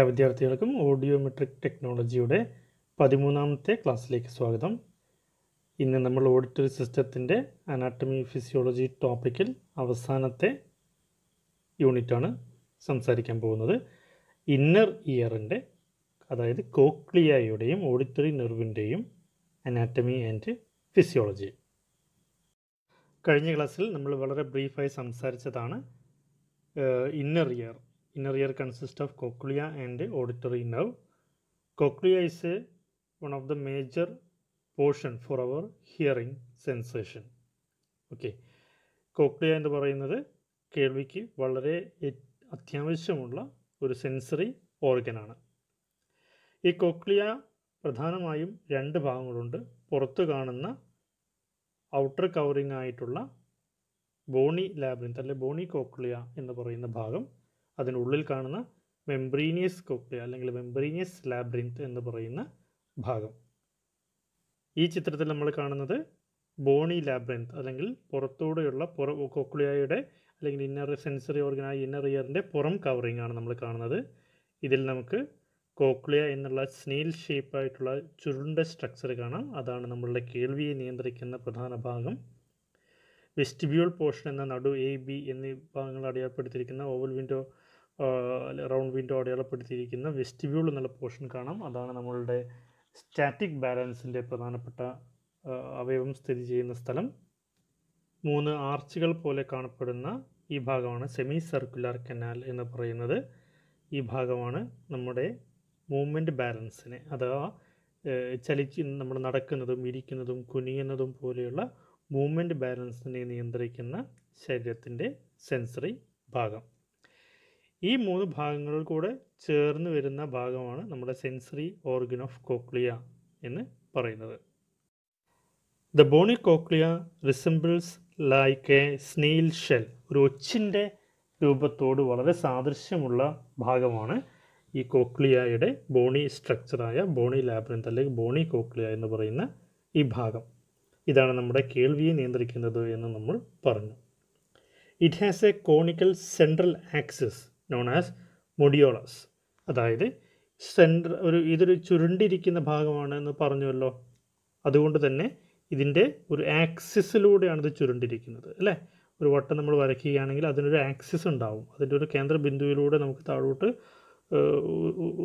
എല്ലാ വിദ്യാർത്ഥികൾക്കും ഓഡിയോമെട്രിക് ടെക്നോളജിയുടെ പതിമൂന്നാമത്തെ ക്ലാസ്സിലേക്ക് സ്വാഗതം ഇന്ന് നമ്മൾ ഓഡിറ്ററി സിസ്റ്റത്തിൻ്റെ അനാട്ടമി ഫിസിയോളജി ടോപ്പിക്കിൽ അവസാനത്തെ യൂണിറ്റാണ് സംസാരിക്കാൻ പോകുന്നത് ഇന്നർ ഇയറിൻ്റെ അതായത് കോക്ലിയായുടെയും ഓഡിറ്ററി നെർവിൻ്റെയും അനാറ്റമി ആൻഡ് ഫിസിയോളജി കഴിഞ്ഞ ക്ലാസ്സിൽ നമ്മൾ വളരെ ബ്രീഫായി സംസാരിച്ചതാണ് inner ear inner ear consists of cochlea and auditory nerve. Cochlea is a, one of the major portion for our hearing sensation okay cochlea എന്ന് പറയുന്നത് കേൾവിക്ക് വളരെ അത്യാവശ്യമുള്ള ഒരു സെൻസറി ഓർഗനാണ് ഈ കോക്ലിയ പ്രധാനമായും രണ്ട് ഭാഗങ്ങളുണ്ട് പുറത്ത് കാണുന്ന ഔട്ടർ കവറിംഗ് ആയിട്ടുള്ള ബോണി ലാബിരിത്ത് അല്ലെ ബോണി കോക്ലിയ എന്ന് പറയുന്ന ഭാഗം അതിനുള്ളിൽ കാണുന്ന മെംബ്രീനിയസ് കോക്ലിയ അല്ലെങ്കിൽ മെംബ്രീനിയസ് ലാബ്രിൻത്ത് എന്ന് പറയുന്ന ഭാഗം ഈ ചിത്രത്തിൽ നമ്മൾ കാണുന്നത് ബോണി ലാബ്രിൻത്ത് അല്ലെങ്കിൽ പുറത്തൂടെയുള്ള പുറ കോക്ലിയായുടെ അല്ലെങ്കിൽ ഇന്നർ സെൻസറി ഓർഗനായ ഇന്നർ ഇയറിൻ്റെ പുറം കവറിങ് ആണ് നമ്മൾ കാണുന്നത് ഇതിൽ നമുക്ക് കോക്ലിയ എന്നുള്ള സ്നെയിൽ ഷേപ്പായിട്ടുള്ള ചുരുണ്ട സ്ട്രക്ചർ കാണാം അതാണ് നമ്മളുടെ കേൾവിയെ നിയന്ത്രിക്കുന്ന പ്രധാന ഭാഗം വെസ്റ്റിബ്യൂൾ പോർഷൻ എന്ന നടു എ ബി എന്നീ ഭാഗങ്ങൾ അടയാളപ്പെടുത്തിയിരിക്കുന്ന ഓവൽ വിൻഡോ റൗണ്ട് വിൻഡോ അടയാളപ്പെടുത്തിയിരിക്കുന്ന വെസ്റ്റിബ്യൂൾ എന്നുള്ള പോർഷൻ കാണാം അതാണ് നമ്മളുടെ സ്റ്റാറ്റിക് ബാലൻസിൻ്റെ പ്രധാനപ്പെട്ട അവയവം സ്ഥിതി ചെയ്യുന്ന സ്ഥലം മൂന്ന് ആർച്ചുകൾ പോലെ കാണപ്പെടുന്ന ഈ ഭാഗമാണ് സെമി സർക്കുലർ കനാൽ എന്ന് പറയുന്നത് ഈ ഭാഗമാണ് നമ്മുടെ മൂവ്മെൻറ്റ് ബാലൻസിനെ അഥവാ ചലിച്ച് നമ്മൾ നടക്കുന്നതും ഇരിക്കുന്നതും കുനിയുന്നതും പോലെയുള്ള മൂവ്മെൻറ്റ് ബാലൻസിനെ നിയന്ത്രിക്കുന്ന ശരീരത്തിൻ്റെ സെൻസറി ഭാഗം ഈ മൂന്ന് ഭാഗങ്ങളിൽ കൂടെ ചേർന്ന് വരുന്ന ഭാഗമാണ് നമ്മുടെ സെൻസറി ഓർഗൻ ഓഫ് കോക്ലിയ എന്ന് പറയുന്നത് the bony cochlea resembles like a snail shell ഒരു ഒച്ചിൻ്റെ രൂപത്തോട് വളരെ സാദൃശ്യമുള്ള ഭാഗമാണ് ഈ കോക്ലിയയുടെ ബോണി സ്ട്രക്ചറായ ബോണി ലാബിനത്ത് അല്ലെങ്കിൽ ബോണി കോക്ലിയ എന്ന് പറയുന്ന ഈ ഭാഗം ഇതാണ് നമ്മുടെ കേൾവിയെ നിയന്ത്രിക്കുന്നത് എന്ന് നമ്മൾ പറഞ്ഞു it has a conical central axis known as modiolus അതായത് സെൻട്ര ഒരു ഇതൊരു ചുരുണ്ടിരിക്കുന്ന ഭാഗമാണ് എന്ന് പറഞ്ഞുവല്ലോ അതുകൊണ്ട് തന്നെ ഇതിൻ്റെ ഒരു ആക്സിസിലൂടെയാണ് ഇത് ചുരുണ്ടിരിക്കുന്നത് അല്ലേ ഒരു വട്ടം നമ്മൾ വരയ്ക്കുകയാണെങ്കിൽ അതിനൊരു ആക്സിസ് ഉണ്ടാവും അതിൻ്റെ ഒരു കേന്ദ്ര ബിന്ദുവിലൂടെ നമുക്ക് താഴോട്ട്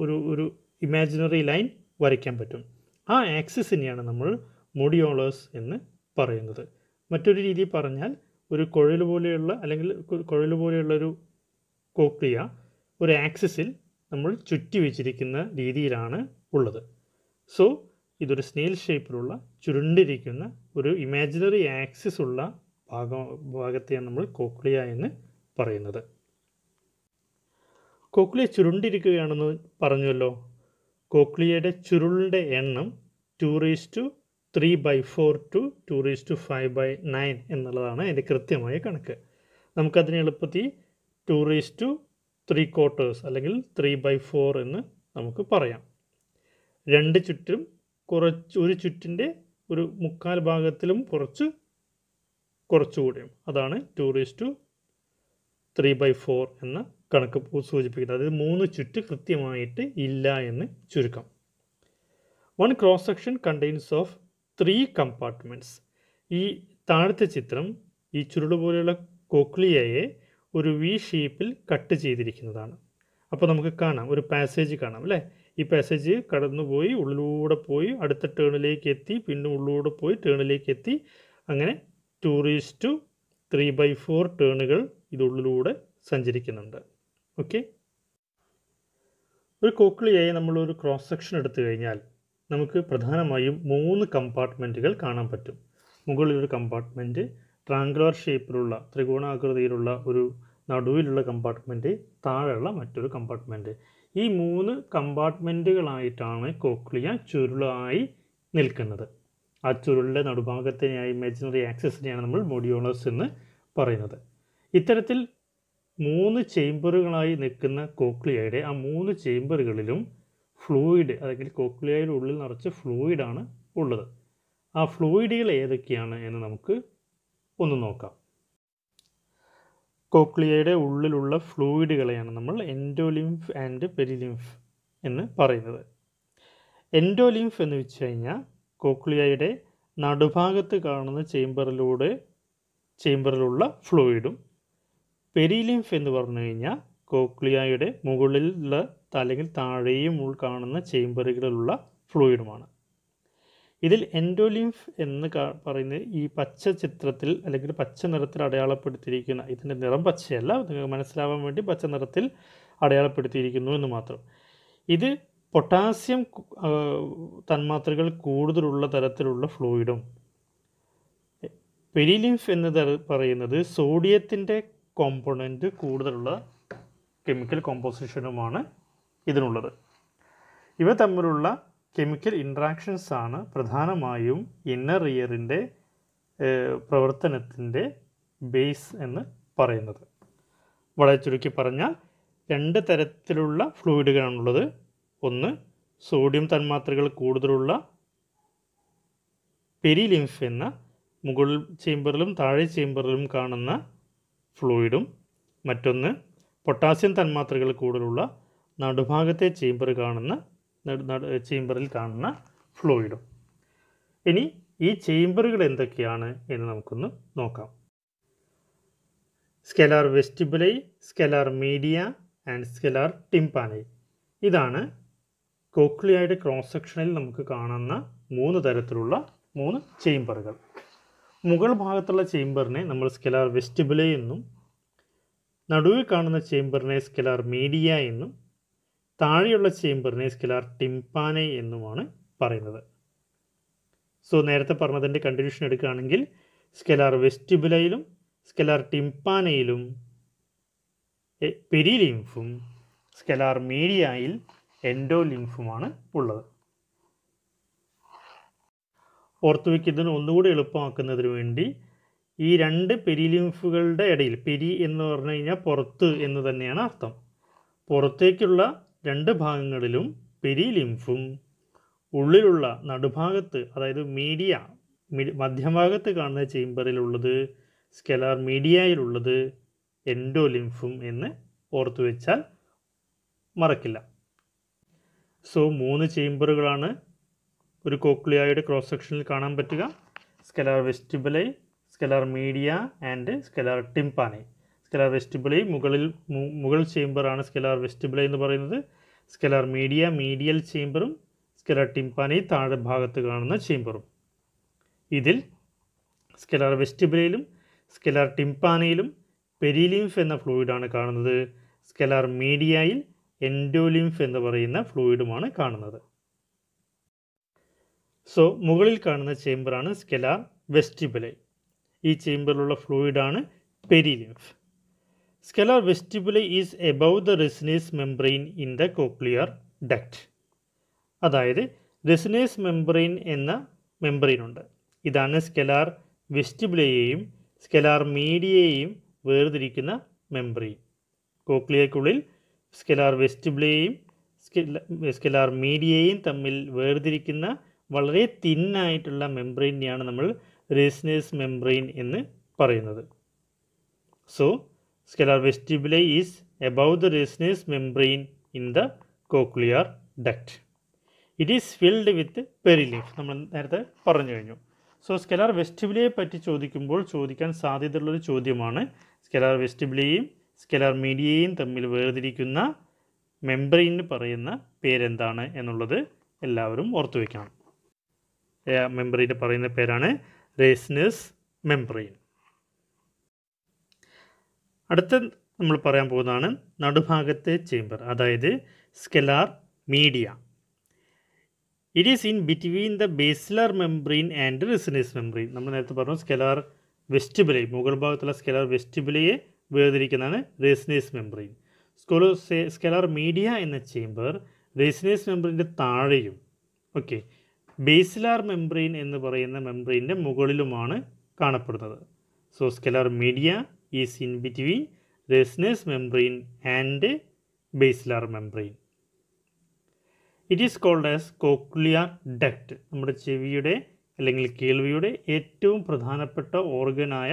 ഒരു ഒരു ഇമാജിനറി ലൈൻ വരയ്ക്കാൻ പറ്റും ആ ആക്സിസിനെയാണ് നമ്മൾ മൊഡിയോളേഴ്സ് എന്ന് പറയുന്നത് മറ്റൊരു രീതിയിൽ പറഞ്ഞാൽ ഒരു കുഴൽ പോലെയുള്ള അല്ലെങ്കിൽ കുഴൽ പോലെയുള്ളൊരു ഒരു കോപ്പി ചെയ്യുക ഒരു ആക്സിസിൽ നമ്മൾ ചുറ്റി വെച്ചിരിക്കുന്ന രീതിയിലാണ് ഉള്ളത് സോ ഇതൊരു സ്നേൽ ഷേപ്പിലുള്ള ചുരുണ്ടിരിക്കുന്ന ഒരു ഇമാജിനറി ആക്സിസ് ഉള്ള ഭാഗം ഭാഗത്തെയാണ് നമ്മൾ കോക്ലിയ എന്ന് പറയുന്നത് കോക്ലിയ ചുരുണ്ടിരിക്കുകയാണെന്ന് പറഞ്ഞല്ലോ കോക്ലിയയുടെ ചുരുളിൻ്റെ എണ്ണം two raise to three by four to two raise to five by nine എന്നുള്ളതാണ് അതിൻ്റെ കൃത്യമായ കണക്ക് നമുക്കതിനെ എളുപ്പത്തിൽ two raise to three quarters അല്ലെങ്കിൽ ത്രീ ബൈ ഫോർ എന്ന് നമുക്ക് പറയാം രണ്ട് ചുറ്റും കുറച്ച് ഒരു ചുറ്റിൻ്റെ ഒരു മുക്കാൽ ഭാഗത്തിലും കുറച്ച് കുറച്ചുകൂടിയും അതാണ് two raise to three by four എന്ന കണക്ക് സൂചിപ്പിക്കുന്നത് അതായത് മൂന്ന് ചുറ്റ് കൃത്യമായിട്ട് ഇല്ല എന്ന് ചുരുക്കം one cross section contains of three compartments ഈ താഴത്തെ ചിത്രം ഈ ചുരുൾ പോലെയുള്ള കോക്ലിയയെ ഒരു വി ഷേപ്പിൽ കട്ട് ചെയ്തിരിക്കുന്നതാണ് അപ്പോൾ നമുക്ക് കാണാം ഒരു പാസേജ് കാണാം അല്ലേ ഈ പാസേജ് കടന്നുപോയി ഉള്ളിലൂടെ പോയി അടുത്ത ടേണിലേക്ക് എത്തി പിന്നെ ഉള്ളിലൂടെ പോയി ടേണിലേക്ക് എത്തി അങ്ങനെ ടൂറിസ്റ്റ് ത്രീ ബൈ ഫോർ ടേണുകൾ ഇതുള്ളിലൂടെ സഞ്ചരിക്കുന്നുണ്ട് ഓക്കെ ഒരു കോക്ലിയായി നമ്മളൊരു ക്രോസ് സെക്ഷൻ എടുത്തു കഴിഞ്ഞാൽ നമുക്ക് പ്രധാനമായും മൂന്ന് കമ്പാർട്ട്മെൻറ്റുകൾ കാണാൻ പറ്റും മുകളിലൊരു കമ്പാർട്ട്മെൻറ്റ് ട്രാങ്കുലർ ഷേപ്പിലുള്ള ത്രികോണാകൃതിയിലുള്ള ഒരു നടുവിലുള്ള കമ്പാർട്ട്മെൻറ്റ് താഴെയുള്ള മറ്റൊരു കമ്പാർട്ട്മെൻറ്റ് ഈ മൂന്ന് കമ്പാർട്ട്മെൻറ്റുകളായിട്ടാണ് കോക്ലിയ ചുരുളായി നിൽക്കുന്നത് ആ ചുരുളിൻ്റെ നടുഭാഗത്തിനെയായി ഇമേജിനറി ഇമാജിനറി ആക്സിസിനെയാണ് നമ്മൾ മൊഡ്യൂളസ് എന്ന് പറയുന്നത് ഇത്തരത്തിൽ മൂന്ന് ചേംബറുകളായി നിൽക്കുന്ന കോക്ലിയയുടെ ആ മൂന്ന് ചേംബറുകളിലും ഫ്ലൂയിഡ് അല്ലെങ്കിൽ കോക്ലിയയുടെ ഉള്ളിൽ നിറച്ച് ഫ്ലൂയിഡാണ് ഉള്ളത് ആ ഫ്ലൂയിഡുകൾ ഏതൊക്കെയാണ് എന്ന് നമുക്ക് ഒന്ന് നോക്കാം കോക്ലിയയുടെ ഉള്ളിലുള്ള ഫ്ലൂയിഡുകളെയാണ് നമ്മൾ എൻഡോലിംഫ് ആൻഡ് പെരിലിംഫ് എന്ന് പറയുന്നത് എൻഡോലിംഫ് എന്ന് വെച്ച് കഴിഞ്ഞാൽ കോക്ലിയയുടെ നടുഭാഗത്ത് കാണുന്ന ചേംബറിലൂടെ ചേംബറിലുള്ള ഫ്ലൂയിഡും പെരിലിംഫ് എന്ന് പറഞ്ഞു കഴിഞ്ഞാൽ കോക്ലിയയുടെ മുകളിലുള്ള അല്ലെങ്കിൽ താഴെയും കാണുന്ന ചേംബറുകളിലുള്ള ഫ്ലൂയിഡുമാണ് ഇതിൽ എൻഡോലിംഫ് എന്ന് പറയുന്നത് ഈ പച്ച ചിത്രത്തിൽ അല്ലെങ്കിൽ പച്ച നിറത്തിൽ അടയാളപ്പെടുത്തിയിരിക്കുന്ന ഇതിൻ്റെ നിറം പച്ചയല്ല നിങ്ങൾക്ക് മനസ്സിലാവാൻ വേണ്ടി പച്ച നിറത്തിൽ അടയാളപ്പെടുത്തിയിരിക്കുന്നു എന്ന് മാത്രം ഇത് പൊട്ടാസ്യം തന്മാത്രകൾ കൂടുതലുള്ള തരത്തിലുള്ള ഫ്ലൂയിഡും പെരിലിംഫ് എന്ന് തര പറയുന്നത് സോഡിയത്തിൻ്റെ കോമ്പണൻറ്റ് കൂടുതലുള്ള കെമിക്കൽ കോമ്പോസിഷനുമാണ് ഇതിനുള്ളത് ഇവ തമ്മിലുള്ള കെമിക്കൽ ഇൻട്രാക്ഷൻസ് ആണ് പ്രധാനമായും ഇന്നർ ഇയറിൻ്റെ പ്രവർത്തനത്തിൻ്റെ ബേസ് എന്ന് പറയുന്നത് വളരെ ചുരുക്കി പറഞ്ഞാൽ രണ്ട് തരത്തിലുള്ള ഫ്ലൂയിഡുകളാണുള്ളത് ഒന്ന് സോഡിയം തന്മാത്രകൾ കൂടുതലുള്ള പെരിലിംഫ് എന്ന മുകൾ ചേമ്പറിലും താഴെ ചേമ്പറിലും കാണുന്ന ഫ്ലൂയിഡും മറ്റൊന്ന് പൊട്ടാസ്യം തന്മാത്രകൾ കൂടുതലുള്ള നടുഭാഗത്തെ ചേമ്പർ കാണുന്ന ചേംബറിൽ കാണുന്ന ഫ്ലൂയിഡും ഇനി ഈ ചേംബറുകൾ എന്തൊക്കെയാണ് എന്ന് നമുക്കൊന്ന് നോക്കാം scala vestibuli scala media and scala tympani ഇതാണ് കോക്ലിയായുടെ ക്രോസ് സെക്ഷനിൽ നമുക്ക് കാണുന്ന മൂന്ന് തരത്തിലുള്ള മൂന്ന് ചേംബറുകൾ മുകൾ ഭാഗത്തുള്ള ചേംബറിനെ നമ്മൾ സ്കെലാർ വെസ്റ്റിബുലൈ എന്നും നടുവിൽ കാണുന്ന ചേംബറിനെ സ്കെലാർ മീഡിയ എന്നും താഴെയുള്ള ചേംബറിനെ സ്കിലാർ ടിംപാനെ എന്നുമാണ് പറയുന്നത് സോ നേരത്തെ പറഞ്ഞതിൻ്റെ കണ്ടിന്യൂഷൻ എടുക്കുകയാണെങ്കിൽ സ്കെലാർ വെസ്റ്റിബുലയിലും സ്കെലാർ ടിംപാനയിലും പെരിലിംഫും സ്കെലാർ മീഡിയയിൽ എൻഡോലിംഫുമാണ് ഉള്ളത് ഓർത്തുവയ്ക്ക് വയ്ക്കുന്നതിന് ഒന്നുകൂടി എളുപ്പമാക്കുന്നതിന് വേണ്ടി ഈ രണ്ട് പെരിലിംഫുകളുടെ ഇടയിൽ പെരി എന്ന് പറഞ്ഞു കഴിഞ്ഞാൽ പുറത്ത് എന്ന് തന്നെയാണ് അർത്ഥം പുറത്തേക്കുള്ള രണ്ട് ഭാഗങ്ങളിലും പെരിലിംഫും ഉള്ളിലുള്ള നടുഭാഗത്ത് അതായത് മീഡിയ മധ്യഭാഗത്ത് കാണുന്ന ചേമ്പറിലുള്ളത് സ്കെലാർ മീഡിയയിലുള്ളത് എൻഡോലിംഫും എന്ന് ഓർത്തു വെച്ചാൽ മറക്കില്ല സോ മൂന്ന് ചേംബറുകളാണ് ഒരു കോക്ലിയായുടെ ക്രോസ് സെക്ഷനിൽ കാണാൻ പറ്റുക scala vestibuli scala media and scala tympani scala vestibuli മുകളിൽ മുകൾ ചേംബറാണ് സ്കെലാർ വെസ്റ്റിബിളൈ എന്ന് പറയുന്നത് സ്കെലർ മീഡിയ മീഡിയൽ ചേംബറും സ്കെലർ ടിംപാനി താഴെ ഭാഗത്ത് കാണുന്ന ചേംബറും ഇതിൽ സ്കെലർ വെസ്റ്റിബ്രയിലും സ്കെലർ ടിംപാനയിലും പെരിലിംഫ് എന്ന ഫ്ലൂയിഡാണ് കാണുന്നത് സ്കെലർ മീഡിയയിൽ എൻഡോലിംഫ് എന്ന് പറയുന്ന ഫ്ലൂയിഡുമാണ് കാണുന്നത് സോ മുകളിൽ കാണുന്ന ചേംബറാണ് സ്കെലാർ വെസ്റ്റിബുലൈ ഈ ചേംബറിലുള്ള ഫ്ലൂയിഡാണ് perilymph Scalar vestibuli is above the Reissner's membrane in the cochlear duct അതായത് റെസിനേസ് മെംബ്രെയിൻ എന്ന മെംബ്രെയിൻ ഉണ്ട് ഇതാണ് സ്കെലാർ വെസ്റ്റിബുലയെയും സ്കെലാർ മീഡിയയെയും വേർതിരിക്കുന്ന മെംബ്രെയിൻ കോക്ലിയക്കുള്ളിൽ സ്കെലാർ വെസ്റ്റിബുലയെയും സ്കെലാർ മീഡിയയും തമ്മിൽ വേർതിരിക്കുന്ന വളരെ തിന്നായിട്ടുള്ള മെംബ്രെയിനെയാണ് നമ്മൾ റെസിനേസ് മെംബ്രെയിൻ എന്ന് പറയുന്നത് so Scalar vestibuli is above the resinous membrane in the cochlear duct. It is filled with perilymph നമ്മൾ നേരത്തെ പറഞ്ഞു കഴിഞ്ഞു സോ സ്കെലാർ വെസ്റ്റിബിലിയെ പറ്റി ചോദിക്കുമ്പോൾ ചോദിക്കാൻ സാധ്യതയുള്ളൊരു ചോദ്യമാണ് സ്കെലാർ വെസ്റ്റിബിലിയെയും സ്കെലാർ മീഡിയയും തമ്മിൽ വേർതിരിക്കുന്ന മെംബ്രെയിന് പറയുന്ന പേരെന്താണ് എന്നുള്ളത് എല്ലാവരും ഓർത്തു വയ്ക്കണം മെംബ്രെയിന് പറയുന്ന പേരാണ് റേസ്നസ് മെംബ്രെയിൻ അടുത്ത നമ്മൾ പറയാൻ പോകുന്നതാണ് നടുഭാഗത്തെ ചേംബർ അതായത് scala media it is in between the basilar membrane and Reissner's membrane നമ്മൾ നേരത്തെ പറഞ്ഞു സ്കെലാർ വെസ്റ്റിബിലെ മുകൾ ഭാഗത്തുള്ള സ്കെലാർ വെസ്റ്റിബിലയെ വേർതിരിക്കുന്നതാണ് Reissner's membrane scala scala media എന്ന ചേംബർ റേസിനേസ് മെംബ്രെയിൻ്റെ താഴെയും ഓക്കെ ബേസിലാർ മെംബ്രെയിൻ എന്ന് പറയുന്ന മെംബ്രെയിൻ്റെ മുകളിലുമാണ് കാണപ്പെടുന്നത് so scala media is in between resinous membrane and basilar membrane. It is called as cochlear duct നമ്മുടെ ചെവിയുടെ അല്ലെങ്കിൽ കേൾവിയുടെ ഏറ്റവും പ്രധാനപ്പെട്ട ഓർഗനായ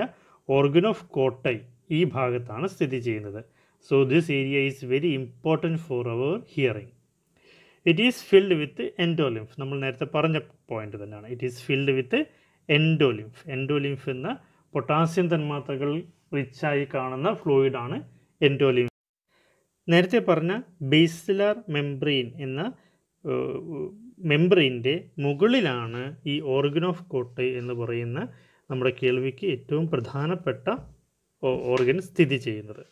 ഓർഗൻ ഓഫ് കോട്ടൈ ഈ ഭാഗത്താണ് സ്ഥിതി ചെയ്യുന്നത് so this area is very important for our hearing it is filled with endolymph നമ്മൾ നേരത്തെ പറഞ്ഞ പോയിന്റ് തന്നെയാണ് it is filled with endolymph endolymph എന്ന പൊട്ടാസ്യം തന്മാത്രകൾ റിച്ചായി കാണുന്ന ഫ്ലൂയിഡാണ് എൻഡോലിം നേരത്തെ പറഞ്ഞ ബേസിലാർ മെംബ്രെയിൻ എന്ന മെംബ്രെയിൻ്റെ മുകളിലാണ് ഈ ഓർഗൻ ഓഫ് കോട്ട് എന്ന് പറയുന്ന നമ്മുടെ കേൾവിക്ക് ഏറ്റവും പ്രധാനപ്പെട്ട ഓർഗൻ സ്ഥിതി ചെയ്യുന്നത്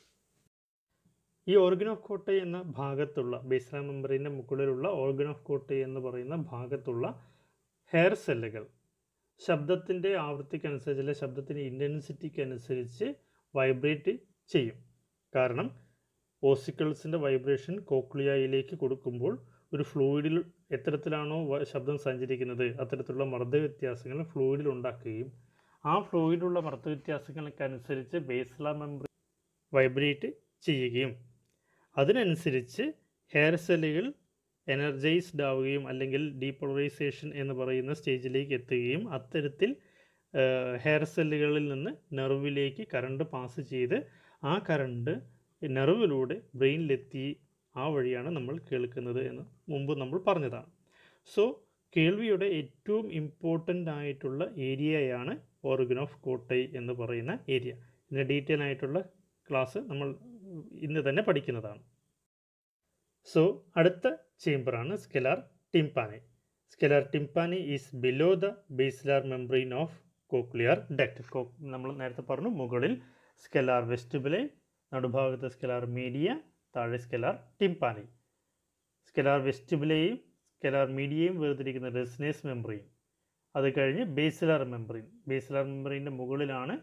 ഈ ഓർഗൻ ഓഫ് കോട്ട് എന്ന ഭാഗത്തുള്ള ബേസിലാർ മെംബ്രെയിൻ്റെ മുകളിലുള്ള ഓർഗൻ ഓഫ് കോട്ട് എന്ന് പറയുന്ന ഭാഗത്തുള്ള ഹെയർ സെല്ലുകൾ ശബ്ദത്തിൻ്റെ ആവൃത്തിക്കനുസരിച്ച് അല്ലെ ശബ്ദത്തിൻ്റെ ഇൻറ്റൻസിറ്റിക്ക് അനുസരിച്ച് വൈബ്രേറ്റ് ചെയ്യും കാരണം ഓസിക്കിൾസിൻ്റെ വൈബ്രേഷൻ കോക്ലിയയിലേക്ക് കൊടുക്കുമ്പോൾ ഒരു ഫ്ലൂയിഡിൽ എത്തരത്തിലാണോ ശബ്ദം സഞ്ചരിക്കുന്നത് അത്തരത്തിലുള്ള മർദ്ദ വ്യത്യാസങ്ങൾ ഫ്ലൂയിഡിൽ ഉണ്ടാക്കുകയും ആ ഫ്ലൂയിഡിലുള്ള മർദ്ദ വ്യത്യാസങ്ങൾക്കനുസരിച്ച് ബേസ്ല മെമ്പറി വൈബ്രേറ്റ് ചെയ്യുകയും അതിനനുസരിച്ച് ഹെയർ സെല്ലുകൾ എനർജൈസ്ഡ് ആവുകയും അല്ലെങ്കിൽ ഡീപോളറൈസേഷൻ എന്ന് പറയുന്ന സ്റ്റേജിലേക്ക് എത്തുകയും അത്തരത്തിൽ ഹെയർ സെല്ലുകളിൽ നിന്ന് നെർവിലേക്ക് കറണ്ട് പാസ് ചെയ്ത് ആ കറണ്ട് നെർവിലൂടെ ബ്രെയിനിലെത്തി ആ വഴിയാണ് നമ്മൾ കേൾക്കുന്നത് എന്ന് മുമ്പ് നമ്മൾ പറഞ്ഞതാണ് സോ കേൾവിയുടെ ഏറ്റവും ഇമ്പോർട്ടൻ്റ് ആയിട്ടുള്ള ഏരിയയാണ് ഓർഗൻ ഓഫ് കോട്ടൈ എന്ന് പറയുന്ന ഏരിയ ഇതിൻ്റെ ഡീറ്റെയിൽ ആയിട്ടുള്ള ക്ലാസ് നമ്മൾ ഇന്ന് തന്നെ പഠിക്കുന്നതാണ് സോ അടുത്ത chamber scalar tympani Scalar tympani is below the basilar membrane of cochlear duct നമ്മൾ നേരത്തെ പറഞ്ഞു മുകളിൽ സ്കെലാർ വെസ്റ്റിബിലെ നടുഭാഗത്ത് സ്കെലാർ മീഡിയ താഴെ സ്കെലാർ ടിംപാനി സ്കെലാർ വെസ്റ്റിബിലെയും സ്കെലാർ മീഡിയയും വേർതിരിക്കുന്ന റെസിനേസ് മെമ്പറിയും അത് കഴിഞ്ഞ് ബേസിലാർ മെമ്പറിൻ ബേസിലാർ മെമ്പറിൻ്റെ മുകളിലാണ്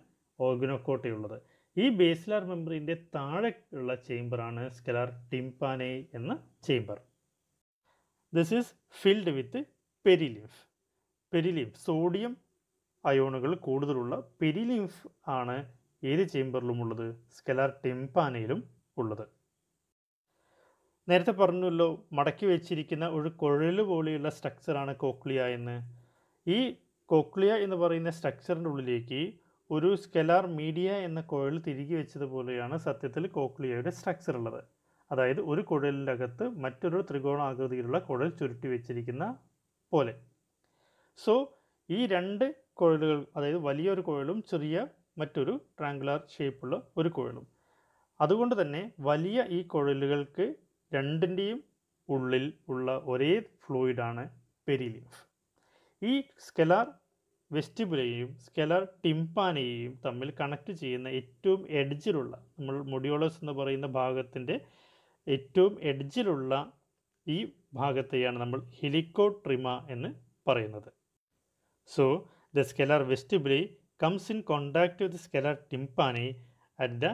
ഓർഗനോക്കോട്ടയുള്ളത് ഈ ബേസിലാർ മെമ്പറിൻ്റെ താഴെയുള്ള ചേംബറാണ് സ്കെലാർ ടിംപാനെ എന്ന chamber this is filled with perilymph perilymph sodium അയോണുകൾ കൂടുതലുള്ള പെരിലിംഫ് ആണ് ഏത് ചേംബറിലും ഉള്ളത് സ്കെലാർ ടെമ്പാനയിലും ഉള്ളത് നേരത്തെ പറഞ്ഞല്ലോ മടക്കി വെച്ചിരിക്കുന്ന ഒരു കുഴല് പോലെയുള്ള സ്ട്രക്ചറാണ് കോക്ലിയ എന്ന് ഈ കോക്ലിയ എന്ന് പറയുന്ന സ്ട്രക്ചറിൻ്റെ ഉള്ളിലേക്ക് ഒരു സ്കെലാർ മീഡിയ എന്ന കുഴൽ തിരികെ വെച്ചതുപോലെയാണ് സത്യത്തിൽ കോക്ലിയയുടെ സ്ട്രക്ചർ ഉള്ളത് അതായത് ഒരു കുഴലിനകത്ത് മറ്റൊരു ത്രികോണാകൃതിയിലുള്ള കുഴൽ ചുരുട്ടി വെച്ചിരിക്കുന്ന പോലെ സോ ഈ രണ്ട് കുഴലുകൾ അതായത് വലിയൊരു കുഴലും ചെറിയ മറ്റൊരു ട്രാങ്കുലാർ ഷേപ്പുള്ള ഒരു കുഴലും അതുകൊണ്ട് തന്നെ വലിയ ഈ കുഴലുകൾക്ക് രണ്ടിൻ്റെയും ഉള്ളിൽ ഉള്ള ഒരേ ഫ്ലൂയിഡാണ് പെരിലിഫ് ഈ സ്കെലാർ വെസ്റ്റിബുലയെയും സ്കെലാർ ടിംപാനയെയും തമ്മിൽ കണക്ട് ചെയ്യുന്ന ഏറ്റവും എഡ്ജിലുള്ള നമ്മൾ മൊഡിയോളസ് എന്ന് പറയുന്ന ഭാഗത്തിൻ്റെ ഏറ്റവും എഡ്ജിലുള്ള ഈ ഭാഗത്തെയാണ് നമ്മൾ ഹെലിക്കോട്രിമ എന്ന് പറയുന്നത് so the scala vestibuli comes in contact with scala tympani at the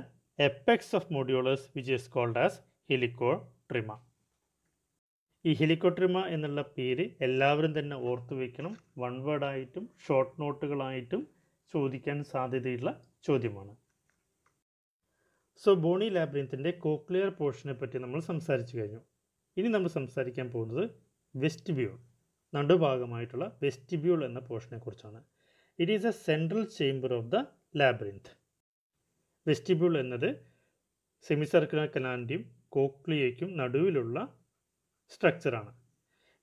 apex of modiolus which is called as helicotrema ഈ ഹെലിക്കോട്രിമ എന്നുള്ള പേര് എല്ലാവരും തന്നെ ഓർത്തു വയ്ക്കണം വൺ വേർഡായിട്ടും ഷോർട്ട് നോട്ടുകളായിട്ടും ചോദിക്കാൻ സാധ്യതയുള്ള ചോദ്യമാണ് സോ ബോണി ലാബ്രിയത്തിൻ്റെ കോക്ലിയർ പോർഷനെ പറ്റി നമ്മൾ സംസാരിച്ചു കഴിഞ്ഞു ഇനി നമ്മൾ സംസാരിക്കാൻ പോകുന്നത് വെസ്റ്റിബ്യൂൾ നടുഭാഗമായിട്ടുള്ള വെസ്റ്റിബ്യൂൾ എന്ന പോർഷനെ കുറിച്ചാണ് it is a central chamber of the labyrinth vestibule എന്നത് സെമി സർക്കുലർ കനാലിൻ്റെയും കോക്ലിയയ്ക്കും നടുവിലുള്ള സ്ട്രക്ചറാണ്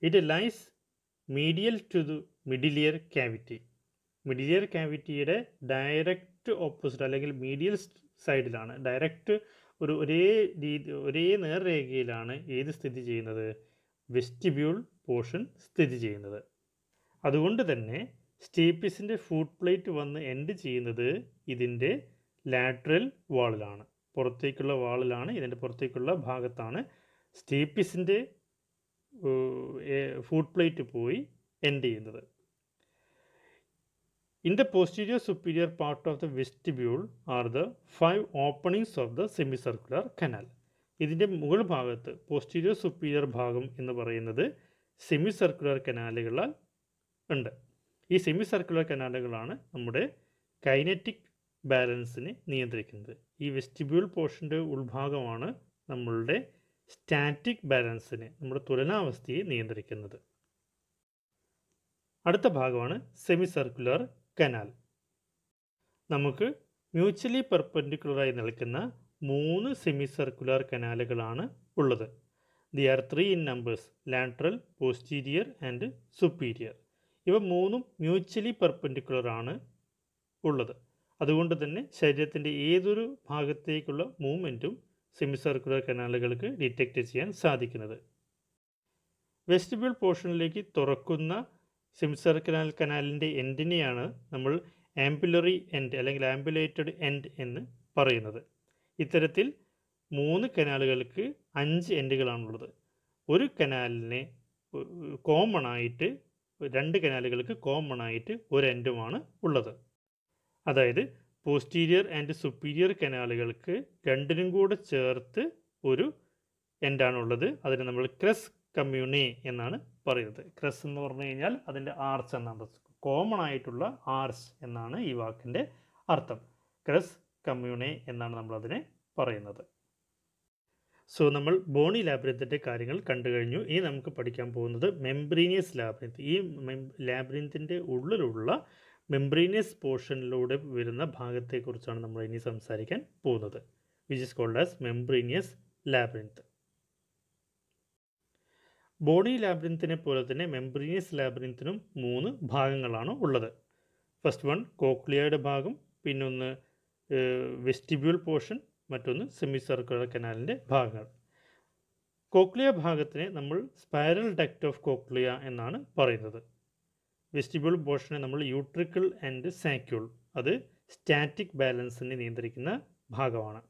it lies medial to the middle ear cavity middle ear ക്യാവിറ്റിയുടെ ഡയറക്റ്റ് ഓപ്പോസിറ്റ് അല്ലെങ്കിൽ മീഡിയൽ സൈഡിലാണ് ഡയറക്റ്റ് ഒരു ഒരേ രീതി ഒരേ നേർരേഖയിലാണ് ഏത് സ്ഥിതി ചെയ്യുന്നത് വെസ്റ്റിബ്യൂൾ പോർഷൻ സ്ഥിതി ചെയ്യുന്നത് അതുകൊണ്ട് തന്നെ സ്റ്റേപ്പിസിൻ്റെ ഫുഡ് പ്ലേറ്റ് വന്ന് എൻഡ് ചെയ്യുന്നത് ഇതിൻ്റെ ലാറ്ററൽ വാളിലാണ് പുറത്തേക്കുള്ള വാളിലാണ് ഇതിൻ്റെ പുറത്തേക്കുള്ള ഭാഗത്താണ് സ്റ്റേപ്പിസിൻ്റെ ഫുഡ് പ്ലേറ്റ് പോയി എൻഡ് ചെയ്യുന്നത് In the posterior superior part of the vestibule are the five openings of the semicircular കനൽ ഇതിൻ്റെ മുകൾ ഭാഗത്ത് പോസ്റ്റീരിയർ സുപ്പീരിയർ ഭാഗം എന്ന് പറയുന്നത് സെമി സർക്കുലർ കനാലുകളാൽ ഉണ്ട് ഈ സെമി സർക്കുലർ കനാലുകളാണ് നമ്മുടെ കൈനറ്റിക് ബാലൻസിനെ നിയന്ത്രിക്കുന്നത് ഈ വെസ്റ്റിബ്യൂൾ പോർഷൻ്റെ ഉൾഭാഗമാണ് നമ്മളുടെ സ്റ്റാറ്റിക് ബാലൻസിനെ നമ്മുടെ തുലനാവസ്ഥയെ നിയന്ത്രിക്കുന്നത് അടുത്ത ഭാഗമാണ് സെമി സർക്കുലർ കനാൽ നമുക്ക് മ്യൂച്വലി ആയി നിൽക്കുന്ന മൂന്ന് സെമി സർക്കുലർ കനാലുകളാണ് ഉള്ളത് they are three in numbers lateral posterior and superior ഇവ മൂന്നും മ്യൂച്വലി ആണ് ഉള്ളത് അതുകൊണ്ട് തന്നെ ശരീരത്തിൻ്റെ ഏതൊരു ഭാഗത്തേക്കുള്ള മൂവ്മെൻറ്റും സെമി സർക്കുലർ കനാലുകൾക്ക് ഡിറ്റക്റ്റ് ചെയ്യാൻ സാധിക്കുന്നത് വെസ്റ്റിബ്യൂൾ പോർഷനിലേക്ക് തുറക്കുന്ന സിംസർ കനാൽ കനാലിൻ്റെ എൻഡിനെയാണ് നമ്മൾ ആംബുലറി എൻഡ് അല്ലെങ്കിൽ ആംബുലേറ്റഡ് എൻഡ് എന്ന് പറയുന്നത് ഇത്തരത്തിൽ മൂന്ന് കനാലുകൾക്ക് അഞ്ച് എൻഡുകളാണുള്ളത് ഒരു കനാലിനെ കോമൺ ആയിട്ട് രണ്ട് കനാലുകൾക്ക് കോമൺ ആയിട്ട് ഒരു എൻഡുമാണ് ഉള്ളത് അതായത് പോസ്റ്റീരിയർ ആൻഡ് സുപ്പീരിയർ കനാലുകൾക്ക് രണ്ടിനും കൂടെ ചേർത്ത് ഒരു എൻഡാണുള്ളത് അതിനെ നമ്മൾ ക്രസ് കമ്മ്യൂണി എന്നാണ് പറയുന്നത് ക്രസ് എന്ന് പറഞ്ഞു കഴിഞ്ഞാൽ അതിൻ്റെ ആർച്ച് എന്നാണ് കോമൺ ആയിട്ടുള്ള ആർച്ച് എന്നാണ് ഈ വാക്കിൻ്റെ അർത്ഥം ക്രസ് കമ്മ്യൂണി എന്നാണ് നമ്മളതിനെ പറയുന്നത് സോ നമ്മൾ ബോണി ലാബ്രിൻത്തിൻ്റെ കാര്യങ്ങൾ കണ്ടു കഴിഞ്ഞു ഇനി നമുക്ക് പഠിക്കാൻ പോകുന്നത് മെംബ്രീനിയസ് ലാബ്രിൻത്ത് ഈ ലാബ്രിൻത്തിൻ്റെ ഉള്ളിലുള്ള മെംബ്രീനിയസ് പോർഷനിലൂടെ വരുന്ന ഭാഗത്തെക്കുറിച്ചാണ് നമ്മൾ ഇനി സംസാരിക്കാൻ പോകുന്നത് which is called as membranous labyrinth bony ലാബ്രിൻത്തിനെ പോലെ തന്നെ മെംബ്രീനിയസ് ലാബ്രിൻത്തിനും മൂന്ന് ഭാഗങ്ങളാണ് ഉള്ളത് ഫസ്റ്റ് വൺ കോക്ലിയയുടെ ഭാഗം പിന്നൊന്ന് വെസ്റ്റിബ്യൂൾ പോർഷൻ മറ്റൊന്ന് സെമി സർക്കുലർ കനാലിൻ്റെ ഭാഗങ്ങൾ കോക്ലിയ ഭാഗത്തിനെ നമ്മൾ സ്പൈറൽ ഡക്ട് ഓഫ് കോക്ലിയ എന്നാണ് പറയുന്നത് വെസ്റ്റിബ്യൂൾ പോർഷനെ നമ്മൾ യൂട്രിക്കിൾ ആൻഡ് സാക്യൂൾ അത് സ്റ്റാറ്റിക് ബാലൻസിനെ നിയന്ത്രിക്കുന്ന ഭാഗമാണ്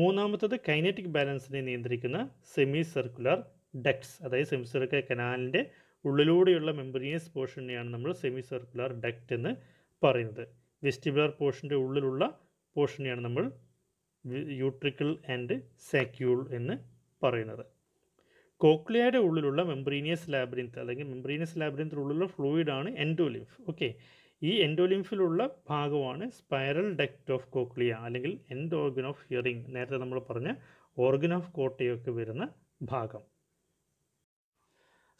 മൂന്നാമത്തത് കൈനറ്റിക് ബാലൻസിനെ നിയന്ത്രിക്കുന്ന സെമി സർക്കുലർ ഡക്ട്സ് അതായത് സെമി സർക്കുലർ കനാലിൻ്റെ ഉള്ളിലൂടെയുള്ള മെമ്പറീനിയസ് പോർഷനെയാണ് നമ്മൾ സെമി സർക്കുലർ ഡെക്റ്റ് എന്ന് പറയുന്നത് വെസ്റ്റിബുലർ പോർഷൻ്റെ ഉള്ളിലുള്ള പോർഷനെയാണ് നമ്മൾ യൂട്രിക്കിൾ ആൻഡ് സാക്യൂൾ എന്ന് പറയുന്നത് കോക്ലിയയുടെ ഉള്ളിലുള്ള മെംബ്രീനിയസ് ലാബ്രിൻത്ത് അല്ലെങ്കിൽ മെംബ്രീനിയസ് ലാബ്രിൻത്തിന് ഉള്ളിലുള്ള ഫ്ലൂയിഡാണ് എൻഡോലിംഫ് ഓക്കെ ഈ എൻഡോലിംഫിലുള്ള ഭാഗമാണ് സ്പൈറൽ ഡെക്റ്റ് ഓഫ് കോക്ലിയ അല്ലെങ്കിൽ എൻഡ് ഓർഗൻ ഓഫ് ഹിയറിംഗ് നേരത്തെ നമ്മൾ പറഞ്ഞ ഓർഗൻ ഓഫ് കോട്ടയൊക്കെ വരുന്ന ഭാഗം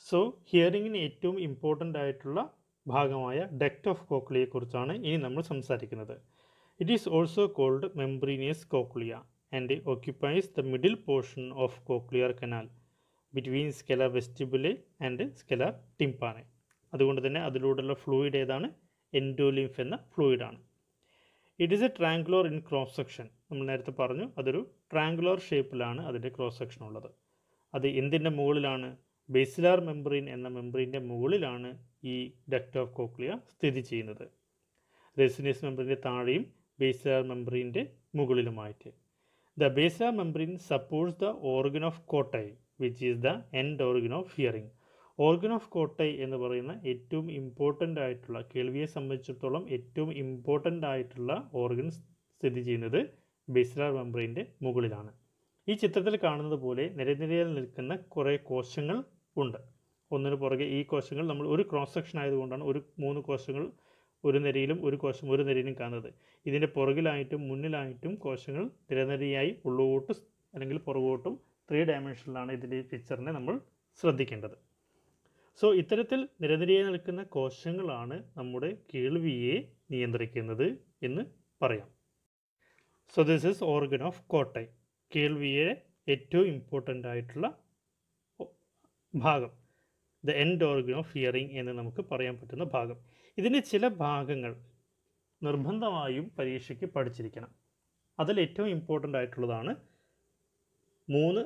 സോ ഹിയറിങ്ങിന് ഏറ്റവും ഇമ്പോർട്ടൻ്റ് ആയിട്ടുള്ള ഭാഗമായ ഡെക്റ്റ് ഓഫ് കോക്ലിയെക്കുറിച്ചാണ് ഇനി നമ്മൾ സംസാരിക്കുന്നത് it is also called membranous cochlea and occupies the middle portion of cochlear canal between scala vestibuli and scala tympani അതുകൊണ്ട് തന്നെ അതിലൂടെയുള്ള ഫ്ലൂയിഡ് ഏതാണ് എൻഡോലിംഫ് എന്ന ഫ്ലൂയിഡാണ് it is a triangular in cross section നമ്മൾ നേരത്തെ പറഞ്ഞു അതൊരു ട്രാങ്കുലർ ഷേപ്പിലാണ് അതിൻ്റെ ക്രോസ് സെക്ഷൻ ഉള്ളത് അത് എന്തിൻ്റെ മുകളിലാണ് ബേസിലാർ മെംബ്രെയിൻ എന്ന മെംബ്രെയിൻ്റെ മുകളിലാണ് ഈ ഡക്ട് ഓഫ് കോക്ലിയ സ്ഥിതി ചെയ്യുന്നത് റെസിനിയസ് മെംബ്രെയിൻ്റെ താഴെയും ബേസിലാർ മെംബ്രെയിൻ്റെ മുകളിലുമായിട്ട് the basilar membrane supports the organ of Corti which is the end organ of hearing organ of Corti എന്ന് പറയുന്ന ഏറ്റവും ഇമ്പോർട്ടൻ്റ് ആയിട്ടുള്ള കേൾവിയെ സംബന്ധിച്ചിടത്തോളം ഏറ്റവും ഇമ്പോർട്ടൻ്റ് ആയിട്ടുള്ള ഓർഗൻ സ്ഥിതി ചെയ്യുന്നത് ബേസിലാർ മെംബ്രെയിൻ്റെ മുകളിലാണ് ഈ ചിത്രത്തിൽ കാണുന്നത് പോലെ നിരനിരയിൽ നിൽക്കുന്ന കുറേ കോശങ്ങൾ ഉണ്ട് ഒന്നിന് പുറകെ ഈ കോശങ്ങൾ നമ്മൾ ഒരു ക്രോസ് സെക്ഷൻ ആയതുകൊണ്ടാണ് ഒരു മൂന്ന് കോശങ്ങൾ ഒരു നിരയിലും ഒരു കോശം ഒരു നിരയിലും കാണുന്നത് ഇതിൻ്റെ പുറകിലായിട്ടും മുന്നിലായിട്ടും കോശങ്ങൾ തിരനിരയായി ഉള്ളോട്ട് അല്ലെങ്കിൽ പുറകോട്ടും ത്രീ ഡയമെൻഷനിലാണ് ഇതിൻ്റെ പിക്ചറിനെ നമ്മൾ ശ്രദ്ധിക്കേണ്ടത് സോ ഇത്തരത്തിൽ നിരനിരയായി നിൽക്കുന്ന കോശങ്ങളാണ് നമ്മുടെ കേൾവിയെ നിയന്ത്രിക്കുന്നത് എന്ന് പറയാം so this is organ of Corti കേൾവിയെ ഏറ്റവും ഇമ്പോർട്ടൻ്റ് ആയിട്ടുള്ള ഭാഗം the end organ of hearing എന്ന് നമുക്ക് പറയാൻ പറ്റുന്ന ഭാഗം ഇതിൻ്റെ ചില ഭാഗങ്ങൾ നിർബന്ധമായും പരീക്ഷയ്ക്ക് പഠിച്ചിരിക്കണം അതിൽ ഏറ്റവും ഇമ്പോർട്ടൻ്റ് ആയിട്ടുള്ളതാണ് മൂന്ന്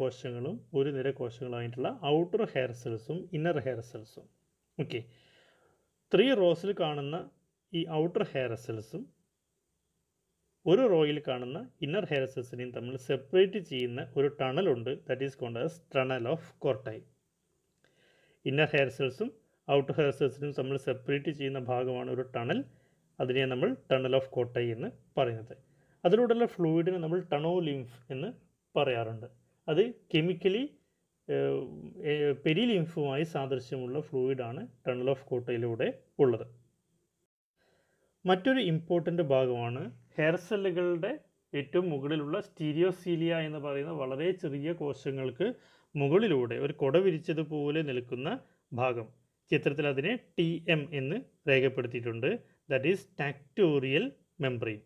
കോശങ്ങളും ഒരു നിരകോശങ്ങളായിട്ടുള്ള ഔട്ടർ ഹെയർ സെൽസും ഇന്നർ ഹെയർ സെൽസും ഓക്കെ ത്രീ റോസിൽ കാണുന്ന ഈ ഔട്ടർ ഹെയർ സെൽസും ഒരു റോയിൽ കാണുന്ന ഇന്നർ ഹെയർ സെൽസിനെയും തമ്മിൽ സെപ്പറേറ്റ് ചെയ്യുന്ന ഒരു ടണലുണ്ട് that is called as tunnel of Corti inner hair സെൽസും ഔട്ടർ ഹെയർ സെൽസിനും നമ്മൾ സെപ്പറേറ്റ് ചെയ്യുന്ന ഭാഗമാണ് ഒരു ടണൽ അതിനെ നമ്മൾ ടണൽ ഓഫ് കോട്ടൈ എന്ന് പറയുന്നത് അതിലൂടെയുള്ള ഫ്ലൂയിഡിനെ നമ്മൾ ടണോ ലിംഫ് എന്ന് പറയാറുണ്ട് അത് കെമിക്കലി പെരി ലിംഫുമായി സാദൃശ്യമുള്ള ഫ്ലൂയിഡാണ് ടണൽ ഓഫ് കോട്ടയിലൂടെ ഉള്ളത് മറ്റൊരു ഇമ്പോർട്ടൻ്റ് ഭാഗമാണ് ഹെയർ സെല്ലുകളുടെ ഏറ്റവും മുകളിലുള്ള സ്റ്റീരിയോസീലിയ എന്ന് പറയുന്ന വളരെ ചെറിയ കോശങ്ങൾക്ക് മുകളിലൂടെ ഒരു കൊട വിരിച്ചതുപോലെ നിൽക്കുന്ന ഭാഗം ചിത്രത്തിൽ അതിനെ ടി എം എന്ന് രേഖപ്പെടുത്തിയിട്ടുണ്ട് ദാറ്റ് ഈസ് ടാക്ടോറിയൽ മെംബ്രെയിൻ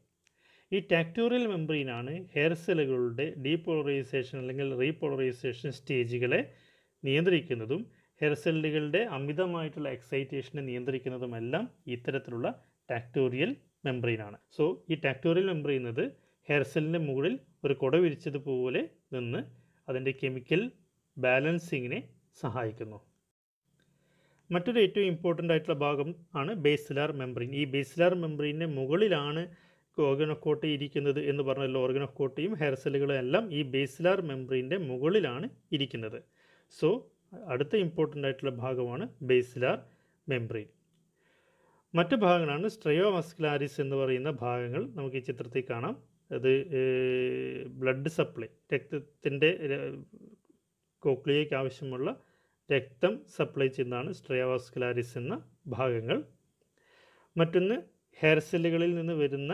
ഈ ടാക്ടോറിയൽ മെംബ്രെയിനാണ് ഹെയർ സെല്ലുകളുടെ ഡീപോളറൈസേഷൻ അല്ലെങ്കിൽ റീപോളറൈസേഷൻ സ്റ്റേജുകളെ നിയന്ത്രിക്കുന്നതും ഹെയർ സെല്ലുകളുടെ അമിതമായിട്ടുള്ള എക്സൈറ്റേഷനെ നിയന്ത്രിക്കുന്നതുമെല്ലാം ഇത്തരത്തിലുള്ള ടാക്ടോറിയൽ മെംബ്രെയിനാണ് സോ ഈ ടാക്ടോറിയൽ മെംബ്രെയിൻ എന്നത് ഹെയർ സെല്ലിൻ്റെ മുകളിൽ ഒരു കൊട വിരിച്ചതുപോലെ നിന്ന് അതിൻ്റെ കെമിക്കൽ ബാലൻസിങ്ങിനെ സഹായിക്കുന്നു മറ്റൊരു ഏറ്റവും ഇമ്പോർട്ടൻ്റ് ആയിട്ടുള്ള ഭാഗം ആണ് ബേസിലാർ മെമ്പറിൻ ഈ ബേസിലാർ മെമ്പറിൻ്റെ മുകളിലാണ് ഓർഗനോക്കോട്ടി ഇരിക്കുന്നത് എന്ന് പറഞ്ഞല്ലോ ഓർഗനോക്കോട്ടയും ഹെയർ സെല്ലുകളും എല്ലാം ഈ ബേസിലാർ മെമ്പറിൻ്റെ മുകളിലാണ് ഇരിക്കുന്നത് സോ അടുത്ത ഇമ്പോർട്ടൻ്റ് ആയിട്ടുള്ള ഭാഗമാണ് ബേസിലാർ മെമ്പറിൻ മറ്റു ഭാഗങ്ങളാണ് സ്ട്രയോ മസ്കുലാരിസ് എന്ന് പറയുന്ന ഭാഗങ്ങൾ നമുക്ക് ഈ ചിത്രത്തിൽ കാണാം അത് ബ്ലഡ് സപ്ലൈ രക്തത്തിൻ്റെ കോക്ലിയയ്ക്ക് ആവശ്യമുള്ള രക്തം സപ്ലൈ ചെയ്യുന്നതാണ് സ്ട്രേവാസ്കുലാരിസ് എന്ന ഭാഗങ്ങൾ മറ്റൊന്ന് ഹെയർ സെല്ലുകളിൽ നിന്ന് വരുന്ന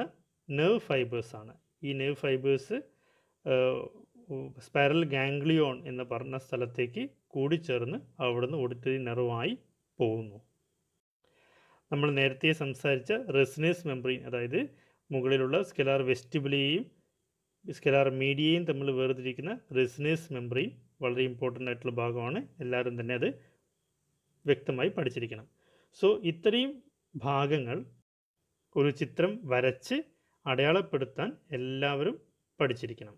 നെർവ് ഫൈബേഴ്സാണ് ഈ നെർവ് ഫൈബേഴ്സ് സ്പൈറൽ ഗാംഗ്ലിയോൺ എന്ന് പറഞ്ഞ സ്ഥലത്തേക്ക് കൂടിച്ചേർന്ന് അവിടുന്ന് ഒടുത്തിരി നെർവായി പോകുന്നു നമ്മൾ നേരത്തെ സംസാരിച്ച റെസിനേഴ്സ് മെമ്പറി അതായത് മുകളിലുള്ള സ്കെലാർ വെസ്റ്റിബിളിയെയും സ്കെലാർ മീഡിയയും തമ്മിൽ വേർതിരിക്കുന്ന റെസിനേഴ്സ് മെമ്പറി വളരെ ഇമ്പോർട്ടൻ്റ് ആയിട്ടുള്ള ഭാഗമാണ് എല്ലാവരും തന്നെ അത് വ്യക്തമായി പഠിച്ചിരിക്കണം സോ ഇത്രയും ഭാഗങ്ങൾ ഒരു ചിത്രം വരച്ച് അടയാളപ്പെടുത്താൻ എല്ലാവരും പഠിച്ചിരിക്കണം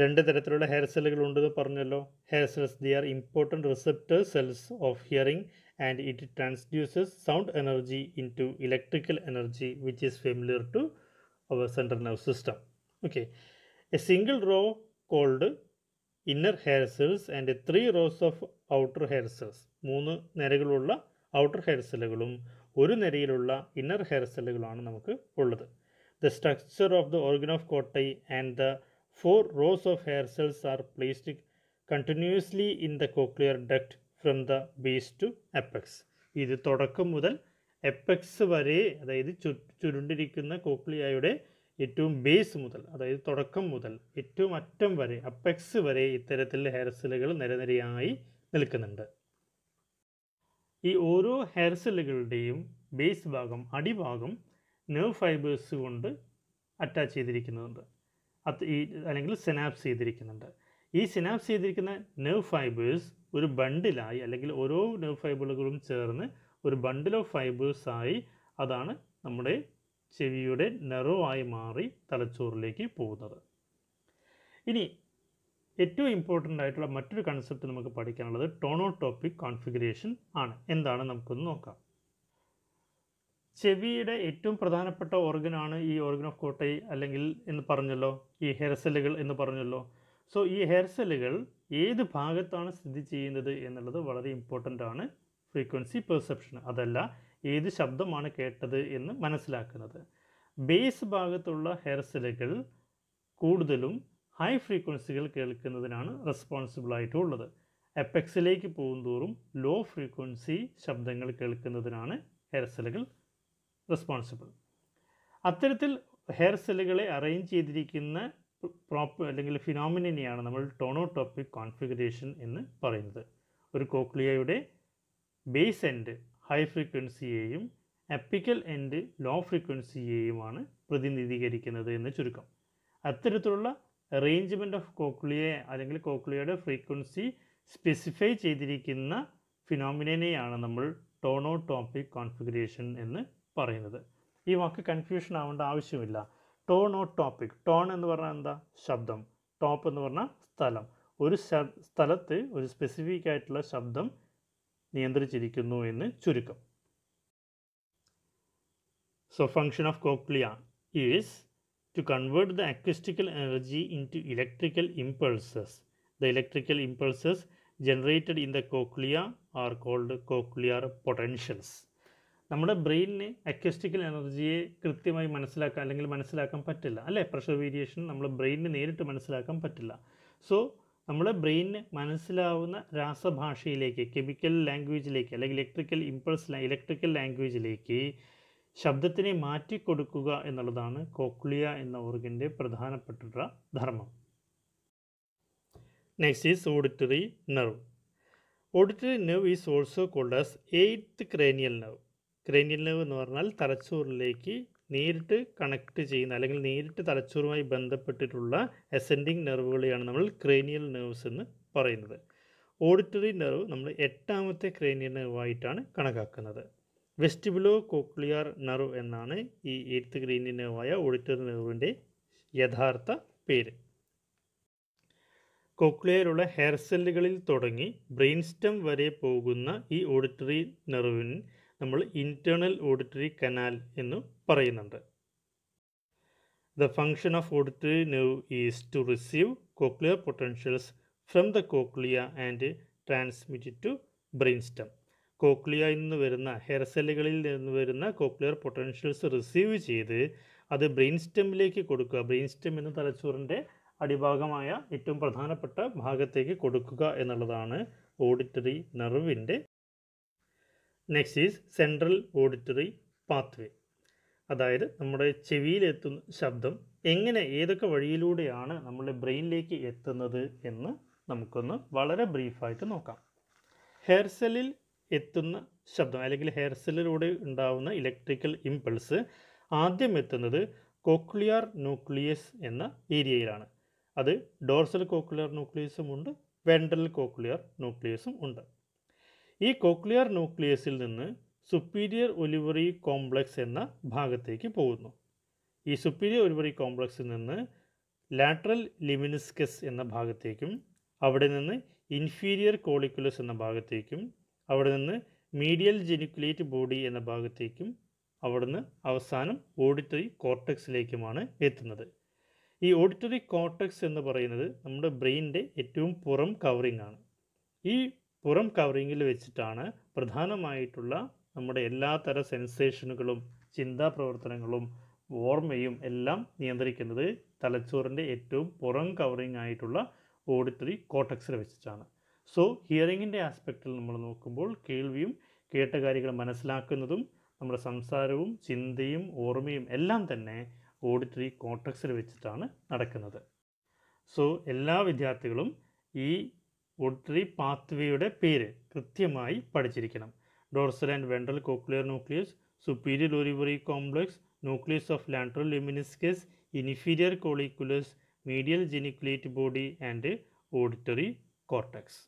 രണ്ട് തരത്തിലുള്ള ഹെയർ സെല്ലുകൾ ഉണ്ടെന്ന് പറഞ്ഞല്ലോ hair cells they are important receptor cells of hearing and it transduces sound energy into electrical energy which is familiar to our central nerve system okay A single row called inner hair cells and three rows of outer hair cells മൂന്ന് നിരകളുള്ള outer hair സെല്ലുകളും ഒരു നിരയിലുള്ള inner hair സെല്ലുകളാണ് നമുക്ക് ഉള്ളത് the structure of the organ of Corti and the four rows of hair cells are placed continuously in the cochlear duct from the base to apex ഇത് തുടക്കം മുതൽ എപ്പക്സ് വരെ അതായത് ചുരുണ്ടിരിക്കുന്ന കോക്ലിയായുടെ ഏറ്റവും ബേസ് മുതൽ അതായത് തുടക്കം മുതൽ ഏറ്റവും അറ്റം വരെ അപ്പെക്സ് വരെ ഇത്തരത്തിൽ ഹെയർ സെല്ലുകൾ നിരനിരയായി നിൽക്കുന്നുണ്ട് ഈ ഓരോ ഹെയർ സെല്ലുകളുടെയും ബേസ് ഭാഗം അടിഭാഗം നെർവ് ഫൈബേഴ്സ് കൊണ്ട് അറ്റാച്ച് ചെയ്തിരിക്കുന്നുണ്ട് അത് ഈ അല്ലെങ്കിൽ സിനാപ്സ് ചെയ്തിരിക്കുന്നുണ്ട് ഈ സിനാപ്സ് ചെയ്തിരിക്കുന്ന നെർവ് ഫൈബേഴ്സ് ഒരു ബണ്ടിലായി അല്ലെങ്കിൽ ഓരോ നെർവ് ഫൈബറുകളും ചേർന്ന് ഒരു ബണ്ടിൽ ഓഫ് ഫൈബേഴ്സായി അതാണ് നമ്മുടെ ചെവിയുടെ നെറോ ആയി മാറി തലച്ചോറിലേക്ക് പോകുന്നത് ഇനി ഏറ്റവും ഇമ്പോർട്ടൻ്റ് ആയിട്ടുള്ള മറ്റൊരു കൺസെപ്റ്റ് നമുക്ക് പഠിക്കാനുള്ളത് ടോണോടോപ്പിക് കോൺഫിഗറേഷൻ ആണ് എന്താണ് നമുക്കൊന്ന് നോക്കാം ചെവിയുടെ ഏറ്റവും പ്രധാനപ്പെട്ട ഓർഗനാണ് ഈ ഓർഗൻ ഓഫ് കോട്ടൈ അല്ലെങ്കിൽ എന്ന് പറഞ്ഞല്ലോ ഈ ഹെയർ സെല്ലുകൾ എന്ന് പറഞ്ഞല്ലോ സോ ഈ ഹെയർ സെല്ലുകൾ ഏത് ഭാഗത്താണ് സ്ഥിതി ചെയ്യുന്നത് എന്നുള്ളത് വളരെ ഇമ്പോർട്ടൻ്റ് ആണ് ഫ്രീക്വൻസി പെർസെപ്ഷൻ അതല്ല ഏത് ശബ്ദമാണ് കേട്ടത് എന്ന് മനസ്സിലാക്കുന്നത് ബേസ് ഭാഗത്തുള്ള ഹെർസലുകൾ കൂടുതലും ഹൈ ഫ്രീക്വൻസികൾ കേൾക്കുന്നതിനാണ് റെസ്പോൺസിബിൾ ആയിട്ടുള്ളത് പോകും തോറും ലോ ഫ്രീക്വൻസി ശബ്ദങ്ങൾ കേൾക്കുന്നതിനാണ് ഹെയർ സെല്ലുകൾ റെസ്പോൺസിബിൾ അത്തരത്തിൽ ഹെയർ സെല്ലുകളെ അറേഞ്ച് ചെയ്തിരിക്കുന്ന പ്രോപ്പർ അല്ലെങ്കിൽ ഫിനോമിനയാണ് നമ്മൾ ടോണോടോപ്പിക് കോൺഫിഗറേഷൻ എന്ന് പറയുന്നത് ഒരു കോക്ലിയയുടെ ബേസ് എൻഡ് ഹൈ ഫ്രീക്വൻസിയെയും അപ്പിക്കൽ എൻഡ് ലോ ഫ്രീക്വൻസിയെയുമാണ് പ്രതിനിധീകരിക്കുന്നത് എന്ന് ചുരുക്കം അത്തരത്തിലുള്ള അറേഞ്ച്മെൻറ്റ് ഓഫ് കോക്ലിയെ അല്ലെങ്കിൽ കോക്ലിയയുടെ ഫ്രീക്വൻസി സ്പെസിഫൈ ചെയ്തിരിക്കുന്ന ഫിനോമിനെയാണ് നമ്മൾ ടോപ്പിക് കോൺഫിഗറേഷൻ എന്ന് പറയുന്നത് ഈ വാക്ക് കൺഫ്യൂഷൻ ആവേണ്ട ആവശ്യമില്ല ടോപ്പിക് ടോൺ എന്ന് പറഞ്ഞാൽ എന്താ ശബ്ദം ടോപ്പ് എന്ന് പറഞ്ഞാൽ സ്ഥലം ഒരു സ്ഥലത്ത് ഒരു സ്പെസിഫിക് ആയിട്ടുള്ള ശബ്ദം നിയന്ത്രിച്ചിരിക്കുന്നു എന്ന് ചുരുക്കം so function of cochlea is convert the acoustical energy into electrical impulses the electrical impulses generated in the cochlea are called cochlear potentials നമ്മുടെ ബ്രെയിനിന് അക്വസ്റ്റിക്കൽ എനർജിയെ കൃത്യമായി മനസ്സിലാക്കാൻ അല്ലെങ്കിൽ മനസ്സിലാക്കാൻ പറ്റില്ല അല്ലേ പ്രഷർ വേരിയേഷൻ നമ്മുടെ ബ്രെയിനിന് നേരിട്ട് മനസ്സിലാക്കാൻ പറ്റില്ല സോ നമ്മുടെ ബ്രെയിനിന് മനസ്സിലാവുന്ന രാസഭാഷയിലേക്ക് കെമിക്കൽ ലാംഗ്വേജിലേക്ക് അല്ലെങ്കിൽ ഇലക്ട്രിക്കൽ ഇമ്പൾസ് ഇലക്ട്രിക്കൽ ലാംഗ്വേജിലേക്ക് ശബ്ദത്തിനെ മാറ്റിക്കൊടുക്കുക എന്നുള്ളതാണ് കോക്ലിയ എന്ന ഓർഗൻ്റെ പ്രധാനപ്പെട്ടുള്ള ധർമ്മം next is auditory nerve auditory nerve is also called as eighth cranial nerve cranial nerve എന്ന് പറഞ്ഞാൽ തലച്ചോറിലേക്ക് നേരിട്ട് കണക്ട് ചെയ്യുന്ന അല്ലെങ്കിൽ നേരിട്ട് തലച്ചോറുമായി ബന്ധപ്പെട്ടിട്ടുള്ള അസെൻഡിങ് നെർവുകളെയാണ് നമ്മൾ ക്രേനിയൽ നെർവ്സ് എന്ന് പറയുന്നത് ഓഡിറ്ററി നെർവ് നമ്മൾ എട്ടാമത്തെ ക്രേനിയൽ നെർവായിട്ടാണ് കണക്കാക്കുന്നത് വെസ്റ്റിബുലോ കോക്ലിയർ നെർവ് എന്നാണ് ഈ എയ്ത്ത് ക്രേനിയൽ നെർവായ ഓഡിറ്ററി നെർവിൻ്റെ യഥാർത്ഥ പേര് കോക്ലിയറുള്ള ഹെയർ സെല്ലുകളിൽ തുടങ്ങി ബ്രെയിൻ സ്റ്റം വരെ പോകുന്ന ഈ ഓഡിറ്ററി നെർവിന് നമ്മൾ ഇൻറ്റേർണൽ ഓഡിറ്ററി കനാൽ എന്ന് പറയുന്നുണ്ട് the function of auditory nerve is to receive cochlear potentials from the cochlea and transmit to brain stem കോക്ലിയയിൽ നിന്ന് വരുന്ന ഹെയർ സെല്ലുകളിൽ നിന്ന് വരുന്ന കോക്ലിയർ പൊട്ടൻഷ്യൽസ് റിസീവ് ചെയ്ത് അത് ബ്രെയിൻ സ്റ്റെമ്മിലേക്ക് കൊടുക്കുക ബ്രെയിൻ സ്റ്റെം എന്ന തലച്ചോറിൻ്റെ അടിഭാഗമായ ഏറ്റവും പ്രധാനപ്പെട്ട ഭാഗത്തേക്ക് കൊടുക്കുക എന്നുള്ളതാണ് ഓഡിറ്ററി നെർവിൻ്റെ next is central auditory pathway അതായത് നമ്മുടെ ചെവിയിലെത്തുന്ന ശബ്ദം എങ്ങനെ ഏതൊക്കെ വഴിയിലൂടെയാണ് നമ്മുടെ ബ്രെയിനിലേക്ക് എത്തുന്നത് എന്ന് നമുക്കൊന്ന് വളരെ ബ്രീഫായിട്ട് നോക്കാം ഹെയർ സെല്ലിൽ എത്തുന്ന ശബ്ദം അല്ലെങ്കിൽ ഹെയർ സെല്ലിലൂടെ ഉണ്ടാവുന്ന ഇലക്ട്രിക്കൽ ഇമ്പൾസ് ആദ്യം എത്തുന്നത് കോക്ലിയർ ന്യൂക്ലിയസ് എന്ന ഏരിയയിലാണ് അത് ഡോർസൽ കോക്ലിയർ ന്യൂക്ലിയസും ഉണ്ട് വെൻട്രൽ കോക്ലിയർ ന്യൂക്ലിയസും ഉണ്ട് ഈ കോക്ലിയർ ന്യൂക്ലിയസിൽ നിന്ന് സുപ്പീരിയർ ഒലിവറി കോംപ്ലക്സ് എന്ന ഭാഗത്തേക്ക് പോകുന്നു ഈ സുപ്പീരിയർ ഒലിവറി കോംപ്ലക്സിൽ നിന്ന് ലാറ്ററൽ ലിമിനിസ്കസ് എന്ന ഭാഗത്തേക്കും അവിടെ നിന്ന് ഇൻഫീരിയർ കോളിക്കുലസ് എന്ന ഭാഗത്തേക്കും അവിടെ നിന്ന് മീഡിയൽ ജെനിക്കുലേറ്റ് ബോഡി എന്ന ഭാഗത്തേക്കും അവിടുന്ന് അവസാനം ഓഡിറ്ററി കോർട്ടക്സിലേക്കുമാണ് എത്തുന്നത് ഈ ഓഡിറ്ററി കോർട്ടക്സ് എന്ന് പറയുന്നത് നമ്മുടെ ബ്രെയിനിൻ്റെ ഏറ്റവും പുറം കവറിംഗ് ആണ് ഈ പുറം കവറിങ്ങിൽ വെച്ചിട്ടാണ് പ്രധാനമായിട്ടുള്ള നമ്മുടെ എല്ലാ തര സെൻസേഷനുകളും ചിന്താ പ്രവർത്തനങ്ങളും ഓർമ്മയും എല്ലാം നിയന്ത്രിക്കുന്നത് തലച്ചോറിൻ്റെ ഏറ്റവും പുറം കവറിങ് ആയിട്ടുള്ള ഓഡിറ്ററി കോട്ടക്സിൽ വെച്ചിട്ടാണ് സോ ഹിയറിങ്ങിൻ്റെ ആസ്പെക്റ്റിൽ നമ്മൾ നോക്കുമ്പോൾ കേൾവിയും കേട്ട കാര്യങ്ങൾ മനസ്സിലാക്കുന്നതും നമ്മുടെ സംസാരവും ചിന്തയും ഓർമ്മയും എല്ലാം തന്നെ ഓഡിറ്ററി കോട്ടക്സിൽ വെച്ചിട്ടാണ് നടക്കുന്നത് സോ എല്ലാ വിദ്യാർത്ഥികളും ഈ വുഡ് ട്രീ പാത്വേയുടെ പേര് കൃത്യമായി പഠിച്ചിരിക്കണം dorsal and ventral cochlear nucleus superior olivary complex nucleus of lateral lemniscus inferior colliculus medial geniculate body and auditory cortex